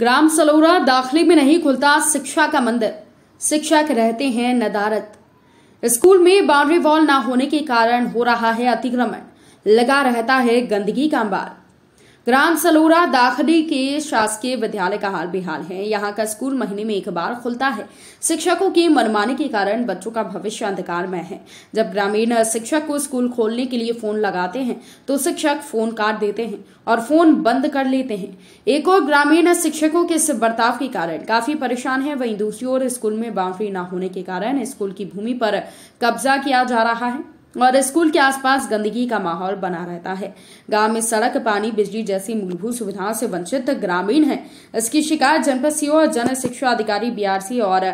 ग्राम सलोरा दाखिले में नहीं खुलता शिक्षा का मंदिर शिक्षक रहते हैं नदारत स्कूल में बाउंड्री वॉल ना होने के कारण हो रहा है अतिक्रमण लगा रहता है गंदगी का अंबार ग्राम सलोरा दाखली के शासकीय विद्यालय का हाल बेहाल है यहाँ का स्कूल महीने में एक बार खुलता है शिक्षकों की मनमानी के कारण बच्चों का भविष्य अंधकार में है जब ग्रामीण शिक्षक को स्कूल खोलने के लिए फोन लगाते हैं तो शिक्षक फोन काट देते हैं और फोन बंद कर लेते हैं एक और ग्रामीण शिक्षकों के इस बर्ताव के कारण काफी परेशान है वहीं दूसरी ओर स्कूल में बाउंड्री न होने के कारण स्कूल की भूमि पर कब्जा किया जा रहा है और स्कूल के आसपास गंदगी का माहौल बना रहता है गांव में सड़क पानी बिजली जैसी मूलभूत सुविधाओं से वंचित ग्रामीण है इसकी शिकायत जनपद सीओ और जन शिक्षा अधिकारी बीआरसी और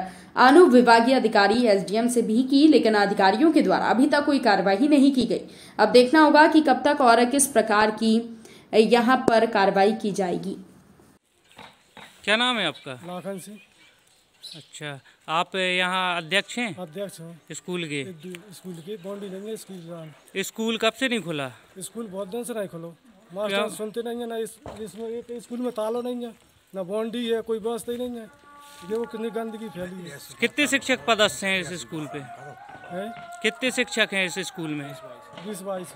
अनुविभागीय अधिकारी एसडीएम से भी की लेकिन अधिकारियों के द्वारा अभी तक कोई कार्यवाही नहीं की गई अब देखना होगा की कब तक और किस प्रकार की यहाँ पर कार्रवाई की जाएगी क्या नाम है आपका लाखन सिंह अच्छा आप यहाँ अध्यक्ष हैं अध्यक्ष हूँ स्कूल के स्कूल के बाउंड्री लेंगे स्कूल स्कूल कब से नहीं खुला स्कूल बहुत दिन से नहीं खुलो मास्टर सुनते नहीं है ना इस, स्कूल में तालो नहीं है ना बाउंड्री है कोई व्यवस्था ही नहीं है ये वो कितनी गंदगी फैली है कितने शिक्षक पदस्थ हैं इस स्कूल पे कितने शिक्षक हैं इस स्कूल में बीस बाईस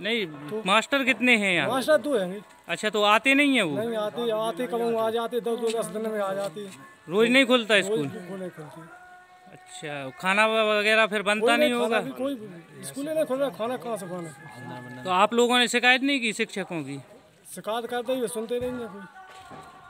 नहीं तो, मास्टर कितने हैं यहाँ मास्टर दो तो हैं अच्छा तो आते नहीं है वो नहीं आते आते कब आ जाते दस दो दस दिन में आ जाते रोज नहीं खुलता स्कूल अच्छा खाना वगैरह फिर बनता नहीं, नहीं होगा कोई स्कूल नहीं खुल रहा खाना कहाँ से खाना तो आप लोगों ने शिकायत नहीं की शिक्षकों की शिकायत करते ही सुनते नहीं है कोई